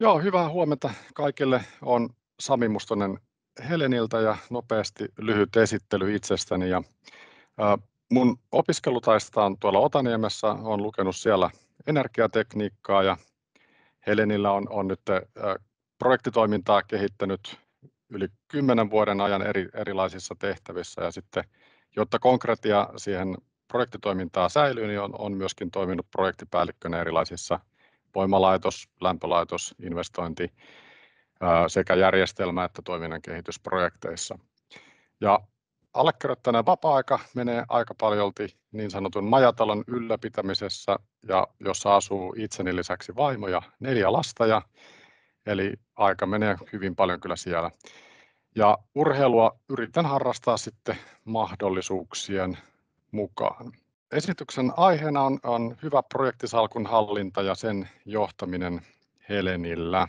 Joo, hyvää huomenta kaikille. Olen Sami Mustonen Heleniltä ja nopeasti lyhyt esittely itsestäni. Ja, ää, mun opiskelutaista on tuolla Otaniemessä, olen lukenut siellä energiatekniikkaa ja Helenillä on, on nyt ää, projektitoimintaa kehittänyt yli kymmenen vuoden ajan eri, erilaisissa tehtävissä ja sitten, jotta konkretia siihen projektitoimintaa säilyy, niin on, on myöskin toiminut projektipäällikkönä erilaisissa voimalaitos, lämpölaitos, investointi sekä järjestelmä- että toiminnan kehitysprojekteissa. Ja allekirjoittaneen vapaa-aika menee aika paljolti niin sanotun majatalon ylläpitämisessä, ja jossa asuu itseni lisäksi vaimo ja neljä lasta, ja, eli aika menee hyvin paljon kyllä siellä. Ja urheilua yritän harrastaa sitten mahdollisuuksien mukaan. Esityksen aiheena on, on hyvä projektisalkun hallinta ja sen johtaminen Helenillä.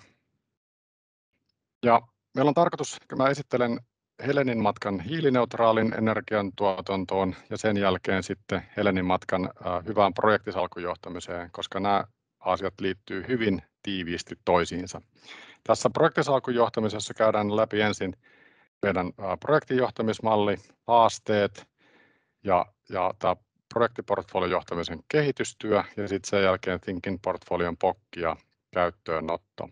Ja meillä on tarkoitus, mä esittelen Helenin matkan hiilineutraalin energiantuotantoon ja sen jälkeen sitten Helenin matkan hyvään johtamiseen, koska nämä asiat liittyy hyvin tiiviisti toisiinsa. Tässä johtamisessa käydään läpi ensin meidän projekti-johtamismalli, haasteet ja, ja tämä johtamisen kehitystyö ja sitten sen jälkeen Thinkin portfolion pokki ja käyttöönotto.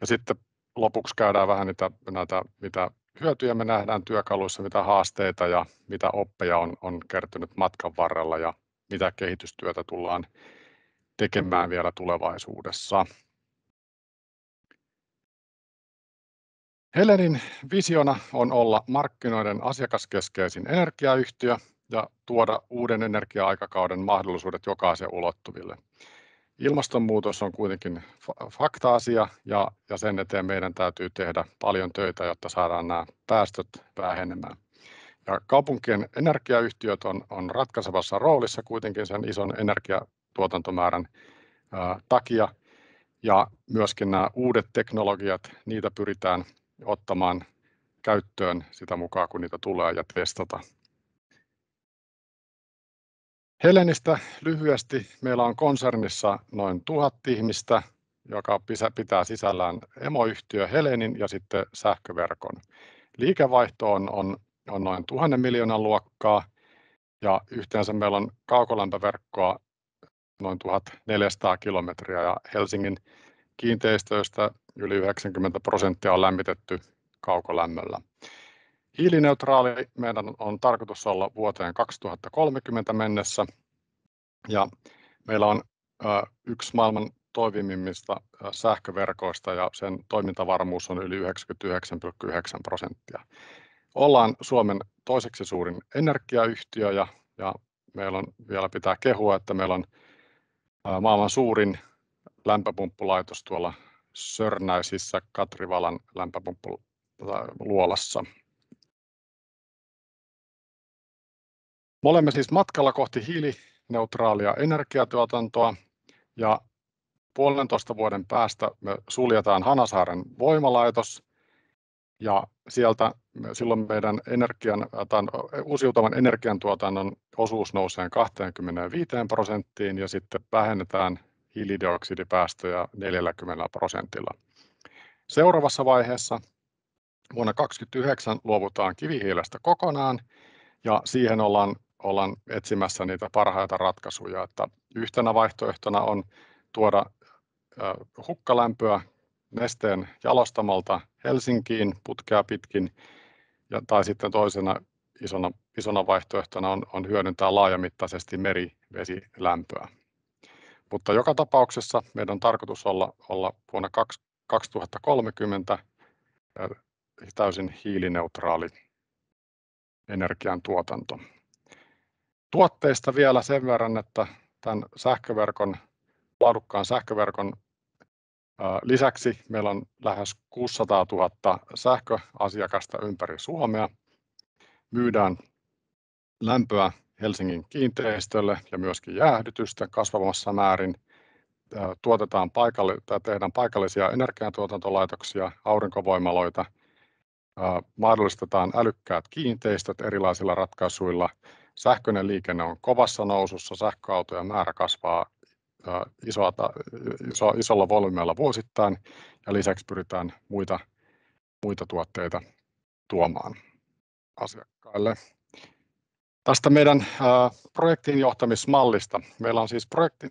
Ja sitten lopuksi käydään vähän niitä, näitä, mitä hyötyjä me nähdään työkaluissa, mitä haasteita ja mitä oppeja on, on kertynyt matkan varrella ja mitä kehitystyötä tullaan tekemään vielä tulevaisuudessa. Helenin visiona on olla markkinoiden asiakaskeskeisin energiayhtiö, ja tuoda uuden energia-aikakauden mahdollisuudet jokaisen ulottuville. Ilmastonmuutos on kuitenkin fakta-asia ja, ja sen eteen meidän täytyy tehdä paljon töitä, jotta saadaan nämä päästöt vähenemään. Ja kaupunkien energiayhtiöt on, on ratkaisevassa roolissa kuitenkin sen ison energiatuotantomäärän ää, takia. Ja myöskin nämä uudet teknologiat, niitä pyritään ottamaan käyttöön sitä mukaan, kun niitä tulee ja testata Helenistä lyhyesti. Meillä on konsernissa noin tuhat ihmistä, joka pitää sisällään emoyhtiö Helenin ja sitten sähköverkon. Liikevaihto on, on, on noin tuhannen miljoonan luokkaa ja yhteensä meillä on kaukolämpöverkkoa noin 1400 kilometriä ja Helsingin kiinteistöistä yli 90 prosenttia on lämmitetty kaukolämmöllä hiilineutraali meidän on tarkoitus olla vuoteen 2030 mennessä. Ja meillä on yksi maailman toimivimmista sähköverkoista ja sen toimintavarmuus on yli 99,9 prosenttia. Ollaan Suomen toiseksi suurin energiayhtiö ja, ja meillä on vielä pitää kehua, että meillä on maailman suurin lämpöpumppulaitos tuolla Sörnäisissä Katrivalan lämpöpumppuluolassa. Me olemme siis matkalla kohti hiilineutraalia energiatuotantoa ja puolentoista vuoden päästä me suljetaan Hanasaaren voimalaitos ja sieltä silloin meidän energian, tämän uusiutuvan energiantuotannon osuus nousee 25 prosenttiin ja sitten vähennetään hiilidioksidipäästöjä 40 prosentilla. Seuraavassa vaiheessa vuonna 2029 luovutaan kivihiilestä kokonaan ja siihen ollaan ollaan etsimässä niitä parhaita ratkaisuja. Että yhtenä vaihtoehtona on tuoda hukkalämpöä nesteen jalostamalta Helsinkiin putkea pitkin, ja, tai sitten toisena isona, isona vaihtoehtona on, on hyödyntää laajamittaisesti merivesilämpöä. Mutta joka tapauksessa meidän on tarkoitus olla, olla vuonna 2030 täysin hiilineutraali energiantuotanto. Tuotteista vielä sen verran, että tämän sähköverkon, laadukkaan sähköverkon lisäksi meillä on lähes 600 000 sähköasiakasta ympäri Suomea. Myydään lämpöä Helsingin kiinteistölle ja myöskin jäähdytystä kasvavassa määrin. Tuotetaan paikalli, tai tehdään paikallisia energiantuotantolaitoksia, aurinkovoimaloita, mahdollistetaan älykkäät kiinteistöt erilaisilla ratkaisuilla – Sähköinen liikenne on kovassa nousussa, sähköautojen määrä kasvaa isoata, iso, isolla volyymeilla vuosittain ja lisäksi pyritään muita, muita tuotteita tuomaan asiakkaille. Tästä meidän projektin johtamismallista. Meillä on siis projekti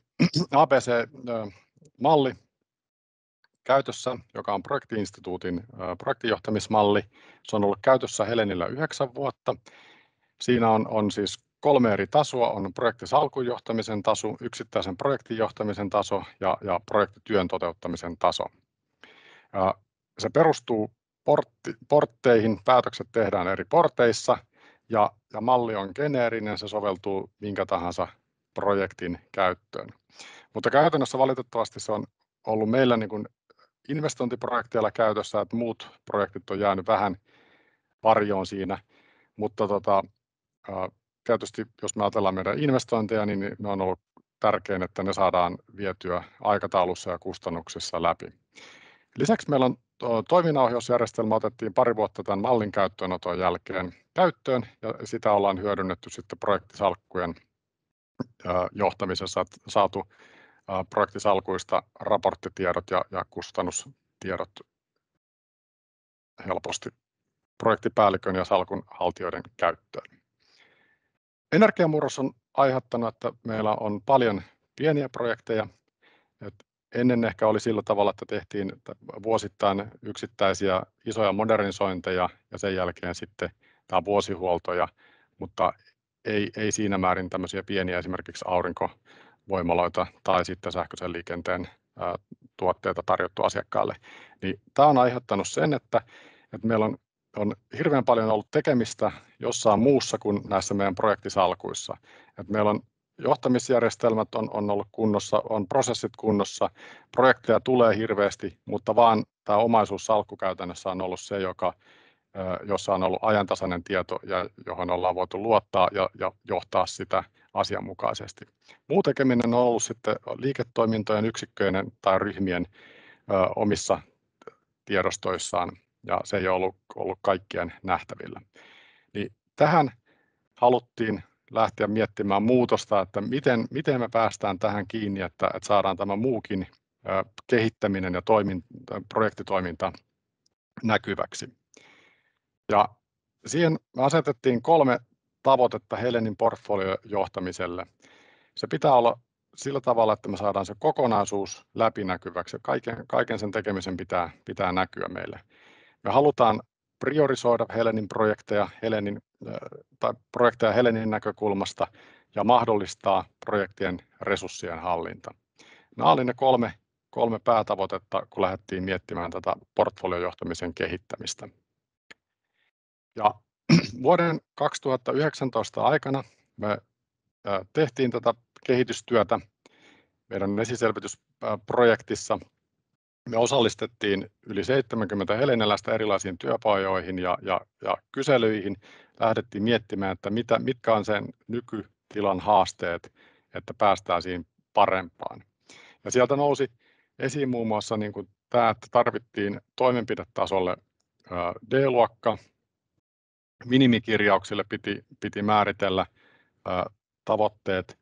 ABC-malli käytössä, joka on projektiinstituutin projektijohtamismalli. Se on ollut käytössä Helenillä yhdeksän vuotta Siinä on, on siis kolme eri tasoa. On projektisalkun johtamisen taso, yksittäisen projektin johtamisen taso ja, ja projektityön toteuttamisen taso. Ja se perustuu portti, portteihin. Päätökset tehdään eri porteissa ja, ja malli on geneerinen. Se soveltuu minkä tahansa projektin käyttöön. Mutta käytännössä valitettavasti se on ollut meillä niin investointiprojekteilla käytössä, että muut projektit on jäänyt vähän varjoon siinä, mutta tota, Tietysti jos me ajatellaan meidän investointeja, niin, niin ne on ollut tärkein, että ne saadaan vietyä aikataulussa ja kustannuksissa läpi. Lisäksi meillä on toiminnanohjausjärjestelmä otettiin pari vuotta tämän mallin käyttöönoton jälkeen käyttöön ja sitä ollaan hyödynnetty sitten projektisalkkujen johtamisessa, saatu projektisalkuista raporttitiedot ja, ja kustannustiedot helposti projektipäällikön ja salkun haltijoiden käyttöön. Energiamurros on aiheuttanut, että meillä on paljon pieniä projekteja. Et ennen ehkä oli sillä tavalla, että tehtiin vuosittain yksittäisiä isoja modernisointeja ja sen jälkeen sitten tämä vuosihuoltoja, mutta ei, ei siinä määrin tämmöisiä pieniä esimerkiksi aurinkovoimaloita tai sitten sähköisen liikenteen tuotteita tarjottu asiakkaalle. Niin tämä on aiheuttanut sen, että, että meillä on on hirveän paljon ollut tekemistä jossain muussa kuin näissä meidän projektisalkuissa. Et meillä on johtamisjärjestelmät on, on ollut kunnossa, on prosessit kunnossa, projekteja tulee hirveästi, mutta vaan tämä omaisuussalkku käytännössä on ollut se, joka, jossa on ollut ajantasainen tieto ja johon ollaan voitu luottaa ja, ja johtaa sitä asianmukaisesti. Muu tekeminen on ollut sitten liiketoimintojen yksikköjen tai ryhmien ö, omissa tiedostoissaan ja se ei ollut, ollut kaikkien nähtävillä. Niin tähän haluttiin lähteä miettimään muutosta, että miten, miten me päästään tähän kiinni, että, että saadaan tämä muukin kehittäminen ja toiminta, projektitoiminta näkyväksi. Ja siihen asetettiin kolme tavoitetta Helenin portfoliojohtamiselle. Se pitää olla sillä tavalla, että me saadaan se kokonaisuus läpinäkyväksi ja kaiken, kaiken sen tekemisen pitää, pitää näkyä meille. Me halutaan priorisoida Helenin projekteja Helenin, tai projekteja Helenin näkökulmasta ja mahdollistaa projektien resurssien hallinta. Nämä olivat ne kolme, kolme päätavoitetta, kun lähdettiin miettimään tätä portfoliojohtamisen kehittämistä. Ja vuoden 2019 aikana me tehtiin tätä kehitystyötä meidän esiselvitysprojektissa me osallistettiin yli 70 Helenelästä erilaisiin työpajoihin ja, ja, ja kyselyihin. Lähdettiin miettimään, että mitä, mitkä on sen nykytilan haasteet, että päästään siihen parempaan. Ja sieltä nousi esiin muun muassa niin kuin tämä, että tarvittiin toimenpidetasolle D-luokka. Minimikirjauksille piti, piti määritellä tavoitteet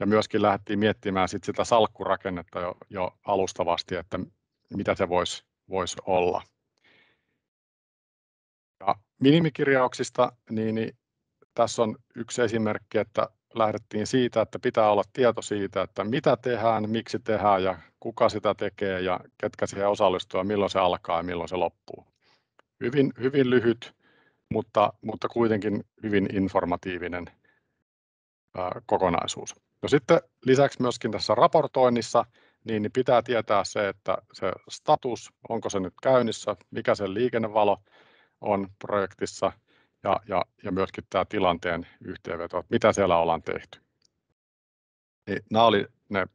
ja myöskin lähdettiin miettimään sit sitä salkkurakennetta jo, jo alustavasti, että mitä se voisi vois olla. Ja minimikirjauksista, niin, niin tässä on yksi esimerkki, että lähdettiin siitä, että pitää olla tieto siitä, että mitä tehdään, miksi tehdään ja kuka sitä tekee ja ketkä siihen osallistuu ja milloin se alkaa ja milloin se loppuu. Hyvin, hyvin lyhyt, mutta, mutta kuitenkin hyvin informatiivinen ää, kokonaisuus. No sitten lisäksi myöskin tässä raportoinnissa – niin, niin, pitää tietää se, että se status, onko se nyt käynnissä, mikä se liikennevalo on projektissa ja, ja, ja myöskin tämä tilanteen yhteenveto, että mitä siellä ollaan tehty. Niin nämä oli ne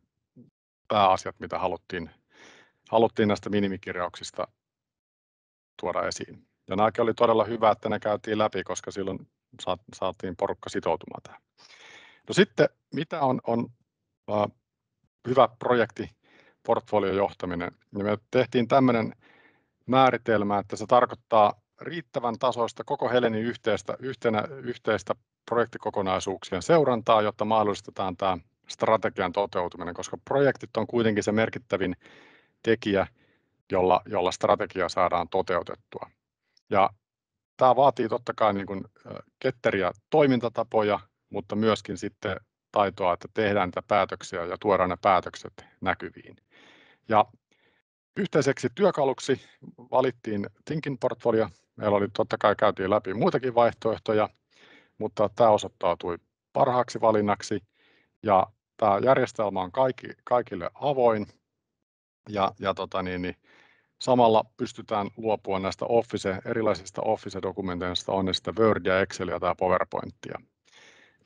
pääasiat, mitä haluttiin, haluttiin näistä minimikirjauksista tuoda esiin. Ja nämäkin oli todella hyvä, että ne käytiin läpi, koska silloin saatiin porukka sitoutumaan tähän. No sitten, mitä on, on hyvä projekti portfoliojohtaminen. Ja me tehtiin tämmöinen määritelmä, että se tarkoittaa riittävän tasoista koko Helenin yhteistä, yhtenä, yhteistä projektikokonaisuuksien seurantaa, jotta mahdollistetaan tämä strategian toteutuminen, koska projektit on kuitenkin se merkittävin tekijä, jolla, jolla strategia saadaan toteutettua. Ja tämä vaatii totta kai niin kuin ketteriä toimintatapoja, mutta myöskin sitten taitoa, että tehdään niitä päätöksiä ja tuodaan ne päätökset näkyviin. Ja yhteiseksi työkaluksi valittiin Thinkin portfolio. Meillä oli totta kai käytiin läpi muitakin vaihtoehtoja, mutta tämä osoittautui parhaaksi valinnaksi ja tämä järjestelmä on kaikki, kaikille avoin ja, ja tota niin, niin samalla pystytään luopua näistä Office, erilaisista Office-dokumenteista, on ne sitten Word ja Excel ja tämä PowerPointia.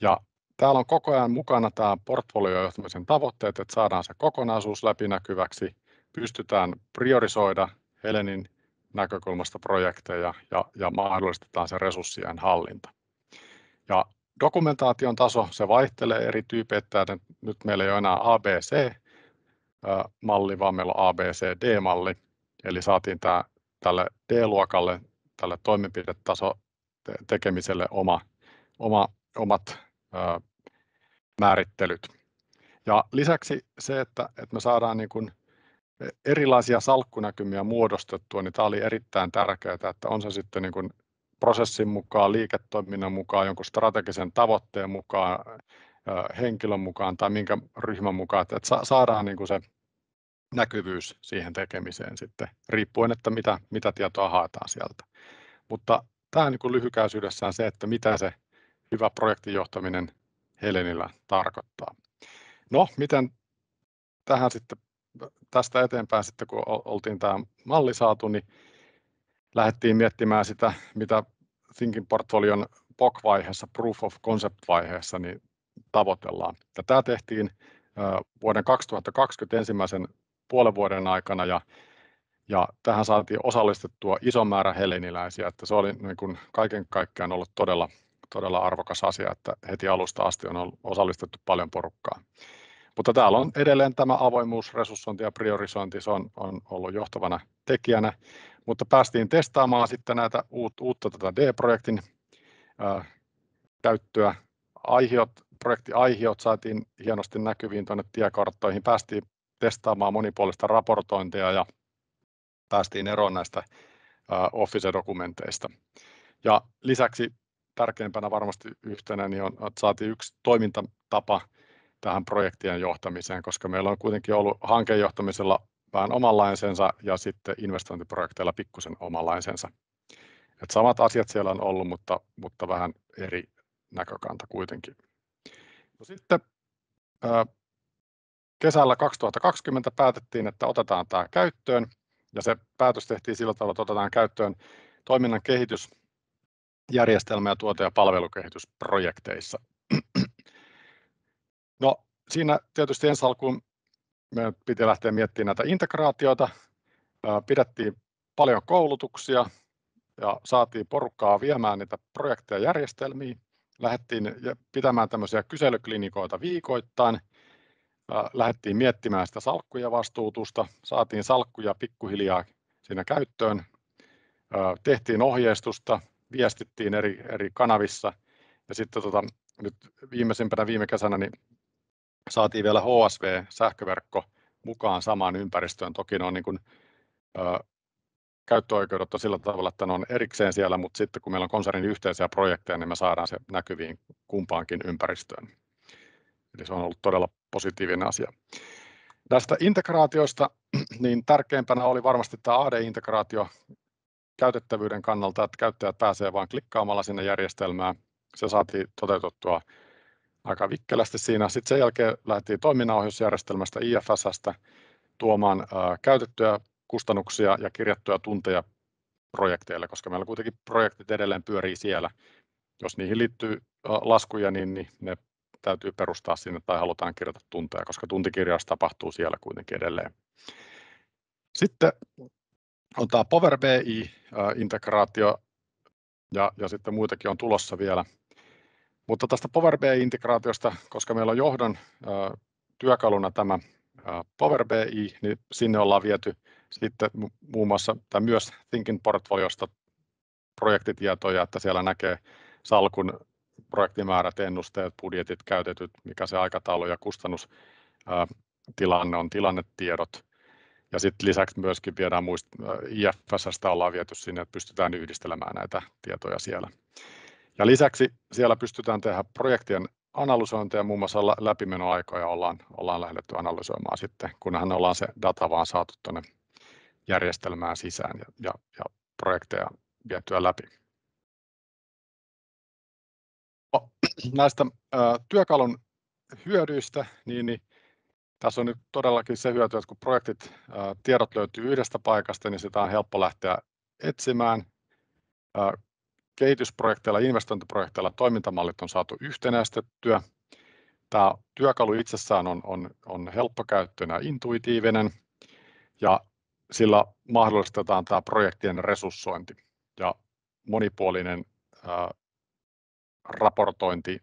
Ja Täällä on koko ajan mukana tämä portfoliojohtamisen tavoitteet, että saadaan se kokonaisuus läpinäkyväksi, pystytään priorisoida Helenin näkökulmasta projekteja ja, ja mahdollistetaan se resurssien hallinta. Ja dokumentaation taso, se vaihtelee eri tyypeittäin. Nyt meillä ei ole enää ABC-malli, vaan meillä on ABCD-malli. Eli saatiin tämä, tälle D-luokalle, tälle toimenpidetaso tekemiselle oma, oma, omat määrittelyt. Ja lisäksi se, että, että me saadaan niin kuin erilaisia salkkunäkymiä muodostettua, niin tämä oli erittäin tärkeää, että on se sitten niin kuin prosessin mukaan, liiketoiminnan mukaan, jonkun strategisen tavoitteen mukaan, henkilön mukaan tai minkä ryhmän mukaan, että saadaan niin kuin se näkyvyys siihen tekemiseen sitten, riippuen, että mitä, mitä tietoa haetaan sieltä. Mutta tämä niin kuin lyhykäisyydessään se, että mitä se hyvä projektijohtaminen Helenillä tarkoittaa. No, miten tähän sitten tästä eteenpäin sitten, kun oltiin tämä malli saatu, niin lähdettiin miettimään sitä, mitä Thinking Portfolion POC-vaiheessa, Proof of Concept-vaiheessa, niin tavoitellaan. Ja tämä tehtiin vuoden 2020 ensimmäisen puolen vuoden aikana ja, ja tähän saatiin osallistettua iso määrä heleniläisiä, että se oli niin kuin kaiken kaikkiaan ollut todella todella arvokas asia, että heti alusta asti on osallistettu paljon porukkaa. Mutta täällä on edelleen tämä avoimuus, resurssointi ja priorisointi, se on, on ollut johtavana tekijänä, mutta päästiin testaamaan sitten näitä uut, uutta tätä D-projektin äh, käyttöä. Aihiot, projektiaihiot saatiin hienosti näkyviin tuonne tiekarttoihin, päästiin testaamaan monipuolista raportointia ja päästiin eroon näistä Office-dokumenteista. Ja lisäksi tärkeimpänä varmasti yhtenä, niin on, että saatiin yksi toimintatapa tähän projektien johtamiseen, koska meillä on kuitenkin ollut hankejohtamisella vähän omanlaisensa ja sitten investointiprojekteilla pikkusen omanlaisensa. Et samat asiat siellä on ollut, mutta, mutta vähän eri näkökanta kuitenkin. No sitten kesällä 2020 päätettiin, että otetaan tämä käyttöön ja se päätös tehtiin sillä tavalla, että otetaan käyttöön toiminnan kehitys järjestelmä- ja tuote- ja palvelukehitysprojekteissa. No, siinä tietysti ensi alkuun me piti lähteä miettimään näitä integraatioita. Pidettiin paljon koulutuksia ja saatiin porukkaa viemään niitä projekteja järjestelmiin. Lähdettiin pitämään tämmöisiä kyselyklinikoita viikoittain. Lähdettiin miettimään sitä salkkuja vastuutusta. Saatiin salkkuja pikkuhiljaa siinä käyttöön. Tehtiin ohjeistusta viestittiin eri, eri kanavissa. Ja sitten tota, nyt viimeisimpänä viime kesänä niin saatiin vielä HSV-sähköverkko mukaan samaan ympäristöön. Toki ne on niin kuin, ö, käyttöoikeudet on sillä tavalla, että ne on erikseen siellä, mutta sitten kun meillä on konsernin yhteisiä projekteja, niin me saadaan se näkyviin kumpaankin ympäristöön. Eli se on ollut todella positiivinen asia. Tästä integraatiosta, niin tärkeimpänä oli varmasti tämä AD-integraatio käytettävyyden kannalta, että käyttäjät pääsee vain klikkaamalla sinne järjestelmään. Se saatiin toteutettua aika vikkelästi siinä. Sitten sen jälkeen lähdettiin toiminnanohjausjärjestelmästä IFSstä tuomaan ää, käytettyjä kustannuksia ja kirjattuja tunteja projekteille, koska meillä kuitenkin projektit edelleen pyörii siellä. Jos niihin liittyy ää, laskuja, niin, niin ne täytyy perustaa sinne tai halutaan kirjata tunteja, koska tuntikirjaus tapahtuu siellä kuitenkin edelleen. Sitten on tota, tämä Power BI-integraatio ja, ja sitten muitakin on tulossa vielä. Mutta tästä Power BI-integraatiosta, koska meillä on johdon ä, työkaluna tämä ä, Power BI, niin sinne ollaan viety sitten muun muassa tai myös Thinkin portfoliosta projektitietoja, että siellä näkee salkun projektimäärät, ennusteet, budjetit, käytetyt, mikä se aikataulu ja kustannustilanne on, tilannetiedot ja sitten lisäksi myöskin viedään muist, äh, IFSstä ollaan viety sinne, että pystytään yhdistelemään näitä tietoja siellä. Ja lisäksi siellä pystytään tehdä projektien analysointeja, muun muassa läpimenoaikoja ollaan, ollaan lähdetty analysoimaan sitten, kunhan ollaan se data vaan saatu tuonne järjestelmään sisään ja, ja, ja projekteja vietyä läpi. Näistä ä, äh, työkalun hyödyistä, niin, niin tässä on nyt todellakin se hyöty, että kun projektit, tiedot löytyy yhdestä paikasta, niin sitä on helppo lähteä etsimään. Kehitysprojekteilla, investointiprojekteilla toimintamallit on saatu yhtenäistettyä. Tämä työkalu itsessään on, on, on helppokäyttöinen ja intuitiivinen ja sillä mahdollistetaan tämä projektien resurssointi ja monipuolinen raportointi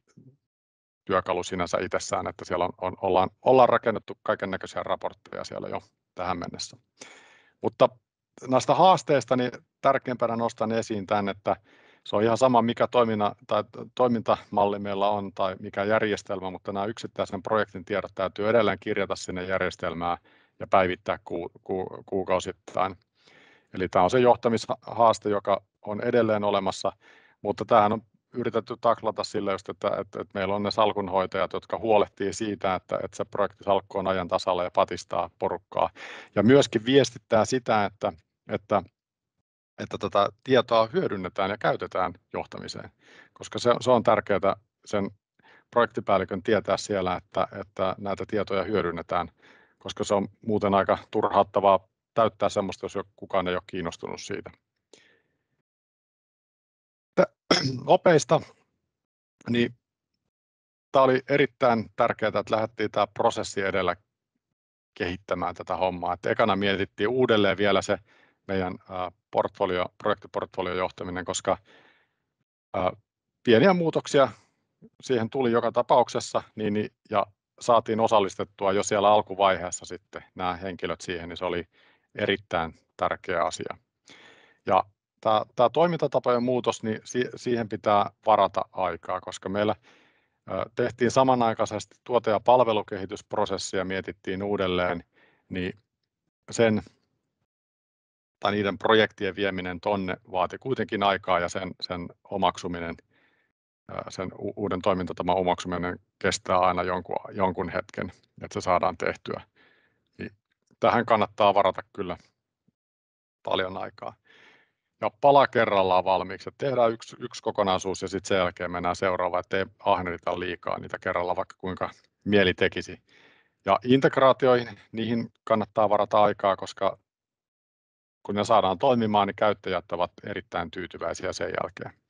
työkalu sinänsä itsessään, että siellä on, on, ollaan, ollaan rakennettu kaiken näköisiä raportteja siellä jo tähän mennessä. Mutta näistä haasteista niin tärkeimpänä nostan esiin tämän, että se on ihan sama, mikä toimina, tai toimintamalli meillä on tai mikä järjestelmä, mutta nämä yksittäisen projektin tiedot täytyy edelleen kirjata sinne järjestelmään ja päivittää ku, ku, kuukausittain. Eli tämä on se johtamishaaste, joka on edelleen olemassa, mutta tämähän on yritetty taklata sillä just, että, että, että meillä on ne salkunhoitajat, jotka huolehtii siitä, että, että se projektisalkku on ajan tasalla ja patistaa porukkaa. Ja myöskin viestittää sitä, että, että että tätä tota tietoa hyödynnetään ja käytetään johtamiseen, koska se, se on tärkeää sen projektipäällikön tietää siellä, että, että näitä tietoja hyödynnetään, koska se on muuten aika turhauttavaa täyttää sellaista, jos kukaan ei ole kiinnostunut siitä. opeista, niin tämä oli erittäin tärkeää, että lähdettiin tämä prosessi edellä kehittämään tätä hommaa. Että ekana mietittiin uudelleen vielä se meidän portfolio, projektiportfolio johtaminen, koska pieniä muutoksia siihen tuli joka tapauksessa niin, niin, ja saatiin osallistettua jo siellä alkuvaiheessa sitten nämä henkilöt siihen, niin se oli erittäin tärkeä asia. Ja tämä, tämä toimintatapojen muutos, niin siihen pitää varata aikaa, koska meillä tehtiin samanaikaisesti tuote- ja palvelukehitysprosessia, mietittiin uudelleen, niin sen tai niiden projektien vieminen tonne vaati kuitenkin aikaa ja sen, sen omaksuminen, sen uuden toimintatavan omaksuminen kestää aina jonkun, jonkun hetken, että se saadaan tehtyä. Niin tähän kannattaa varata kyllä paljon aikaa ja pala kerrallaan valmiiksi. Että tehdään yksi, yksi kokonaisuus ja sitten sen jälkeen mennään seuraavaan, ettei ahnerita liikaa niitä kerralla, vaikka kuinka mieli tekisi. Ja integraatioihin, niihin kannattaa varata aikaa, koska kun ne saadaan toimimaan, niin käyttäjät ovat erittäin tyytyväisiä sen jälkeen.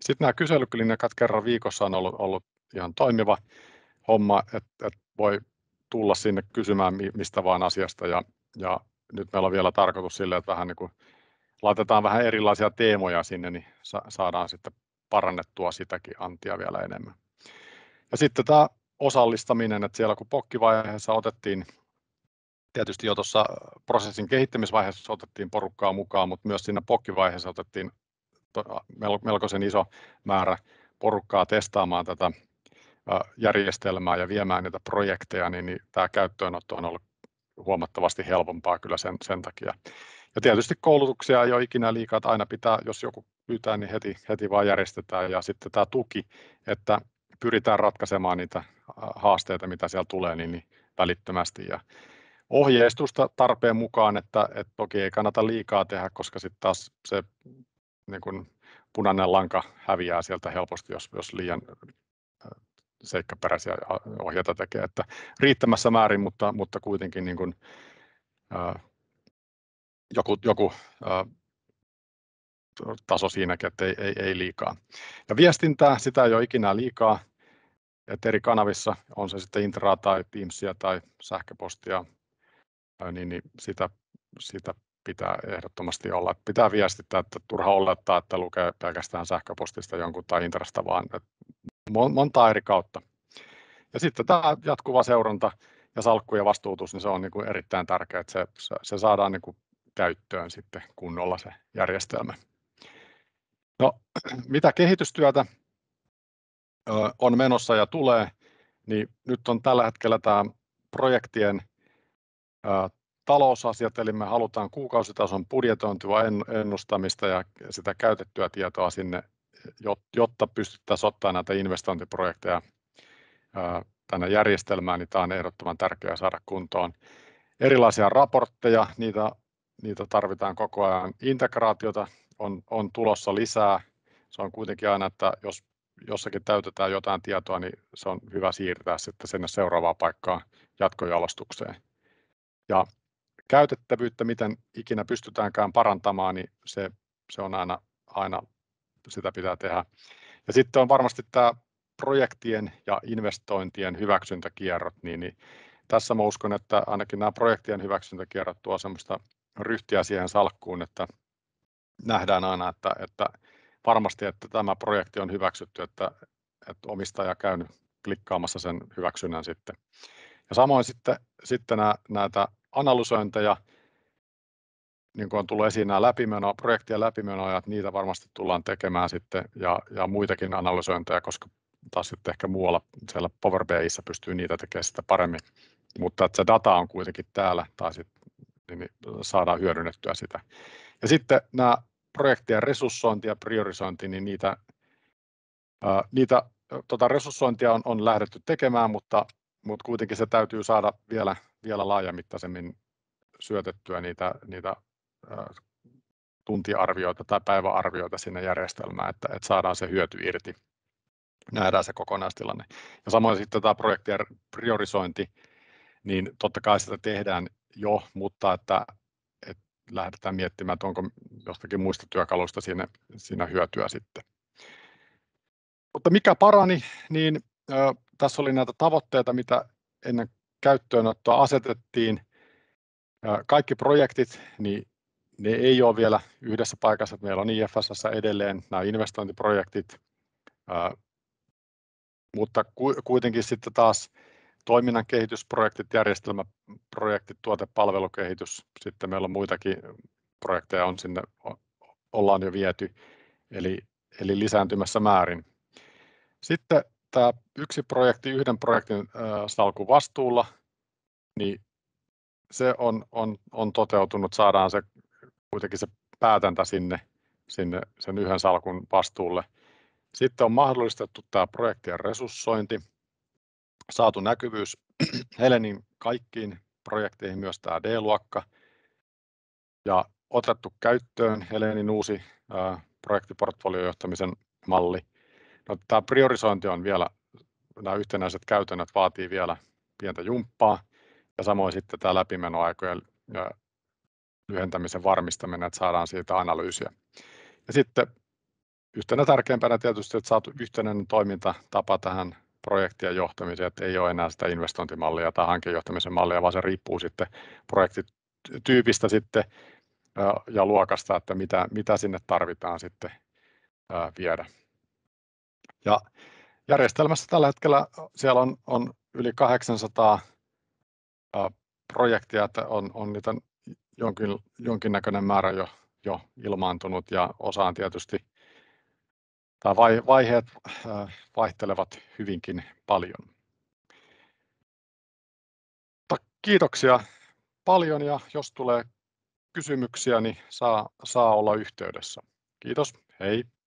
Sitten nämä kyselyklinikat kerran viikossa on ollut, ollut ihan toimiva homma, että et voi tulla sinne kysymään mistä vaan asiasta. Ja, ja nyt meillä on vielä tarkoitus sille, että vähän niin kuin laitetaan vähän erilaisia teemoja sinne, niin sa- saadaan sitten parannettua sitäkin antia vielä enemmän. Ja sitten tämä osallistaminen, että siellä kun pokkivaiheessa otettiin, tietysti jo tuossa prosessin kehittämisvaiheessa otettiin porukkaa mukaan, mutta myös siinä pokkivaiheessa otettiin melkoisen iso määrä porukkaa testaamaan tätä järjestelmää ja viemään niitä projekteja, niin, niin tämä käyttöönotto on ollut huomattavasti helpompaa kyllä sen, sen takia. Ja tietysti koulutuksia ei ole ikinä liikaa, että aina pitää, jos joku pyytää, niin heti, heti vaan järjestetään. Ja sitten tämä tuki, että pyritään ratkaisemaan niitä haasteita, mitä siellä tulee, niin, niin välittömästi. Ja ohjeistusta tarpeen mukaan, että, että toki ei kannata liikaa tehdä, koska sitten taas se niin kun punainen lanka häviää sieltä helposti, jos, jos liian seikkaperäisiä ohjeita tekee. Että riittämässä määrin, mutta, mutta kuitenkin niin kun, äh, joku, joku ää, taso siinäkin, että ei, ei, ei liikaa. Ja viestintää, sitä ei ole ikinä liikaa, Et eri kanavissa, on se sitten Intraa tai Teamsia tai sähköpostia, ää, niin, niin sitä, sitä pitää ehdottomasti olla. Pitää viestittää, että turha olettaa, että lukee pelkästään sähköpostista jonkun tai Intrasta, vaan monta eri kautta. Ja sitten tämä jatkuva seuranta ja salkku ja vastuutus, niin se on niin kuin erittäin tärkeää, että se, se, se saadaan niin kuin käyttöön sitten kunnolla se järjestelmä. No, mitä kehitystyötä on menossa ja tulee, niin nyt on tällä hetkellä tämä projektien talousasiat, eli me halutaan kuukausitason budjetointia ennustamista ja sitä käytettyä tietoa sinne, jotta pystyttäisiin ottaa näitä investointiprojekteja tänne järjestelmään, niin tämä on ehdottoman tärkeää saada kuntoon. Erilaisia raportteja, niitä niitä tarvitaan koko ajan. Integraatiota on, on tulossa lisää. Se on kuitenkin aina, että jos jossakin täytetään jotain tietoa, niin se on hyvä siirtää sitten sinne seuraavaan paikkaan jatkojalostukseen. Ja käytettävyyttä, miten ikinä pystytäänkään parantamaan, niin se, se on aina, aina, sitä pitää tehdä. Ja sitten on varmasti tämä projektien ja investointien hyväksyntäkierrot, niin, niin tässä mä uskon, että ainakin nämä projektien hyväksyntäkierrot tuo semmoista ryhtiä siihen salkkuun, että nähdään aina, että, että varmasti, että tämä projekti on hyväksytty, että, että omistaja käy klikkaamassa sen hyväksynnän sitten. Ja samoin sitten, sitten nää, näitä analysointeja, niin kuin on tullut esiin nämä läpimeno, projektien läpimenoja, että niitä varmasti tullaan tekemään sitten ja, ja muitakin analysointeja, koska taas sitten ehkä muualla siellä Power BI:ssä pystyy niitä tekemään sitä paremmin. Mutta että se data on kuitenkin täällä tai sitten niin, niin saadaan hyödynnettyä sitä. Ja sitten nämä projektien resurssointi ja priorisointi, niin niitä, ää, niitä tota resurssointia on, on lähdetty tekemään, mutta, mutta kuitenkin se täytyy saada vielä, vielä laajamittaisemmin syötettyä niitä, niitä ää, tuntiarvioita tai päiväarvioita sinne järjestelmään, että, että saadaan se hyöty irti. Nähdään se kokonaistilanne. Ja samoin sitten tämä projektien priorisointi, niin totta kai sitä tehdään jo, mutta että, että lähdetään miettimään, että onko jostakin muista työkaluista siinä, siinä hyötyä sitten. Mutta mikä parani, niin ö, tässä oli näitä tavoitteita, mitä ennen käyttöönottoa asetettiin. Ö, kaikki projektit, niin ne ei ole vielä yhdessä paikassa. Meillä on IFSS edelleen nämä investointiprojektit, ö, mutta ku, kuitenkin sitten taas toiminnan kehitysprojektit, järjestelmäprojektit, tuotepalvelukehitys. Sitten meillä on muitakin projekteja on sinne ollaan jo viety, eli, eli lisääntymässä määrin. Sitten tämä yksi projekti yhden projektin salku vastuulla, niin se on, on, on toteutunut, saadaan se kuitenkin se päätäntä sinne, sinne sen yhden salkun vastuulle. Sitten on mahdollistettu tämä projektien resurssointi, saatu näkyvyys Helenin kaikkiin projekteihin, myös tämä D-luokka, ja otettu käyttöön Helenin uusi projektiportfoliojohtamisen malli. No, tämä priorisointi on vielä, nämä yhtenäiset käytännöt vaatii vielä pientä jumppaa, ja samoin sitten tämä läpimenoaikojen lyhentämisen varmistaminen, että saadaan siitä analyysiä. Ja sitten yhtenä tärkeimpänä tietysti, että saatu yhtenäinen toimintatapa tähän projektien johtamiseen, että ei ole enää sitä investointimallia tai hankejohtamisen mallia, vaan se riippuu sitten projektityypistä sitten ja luokasta, että mitä, mitä sinne tarvitaan sitten viedä. Ja järjestelmässä tällä hetkellä siellä on, on yli 800 projektia, että on, on niitä jonkin, jonkinnäköinen määrä jo, jo ilmaantunut ja osa on tietysti tämä vaiheet äh, vaihtelevat hyvinkin paljon. Kiitoksia paljon ja jos tulee kysymyksiä, niin saa, saa olla yhteydessä. Kiitos, hei.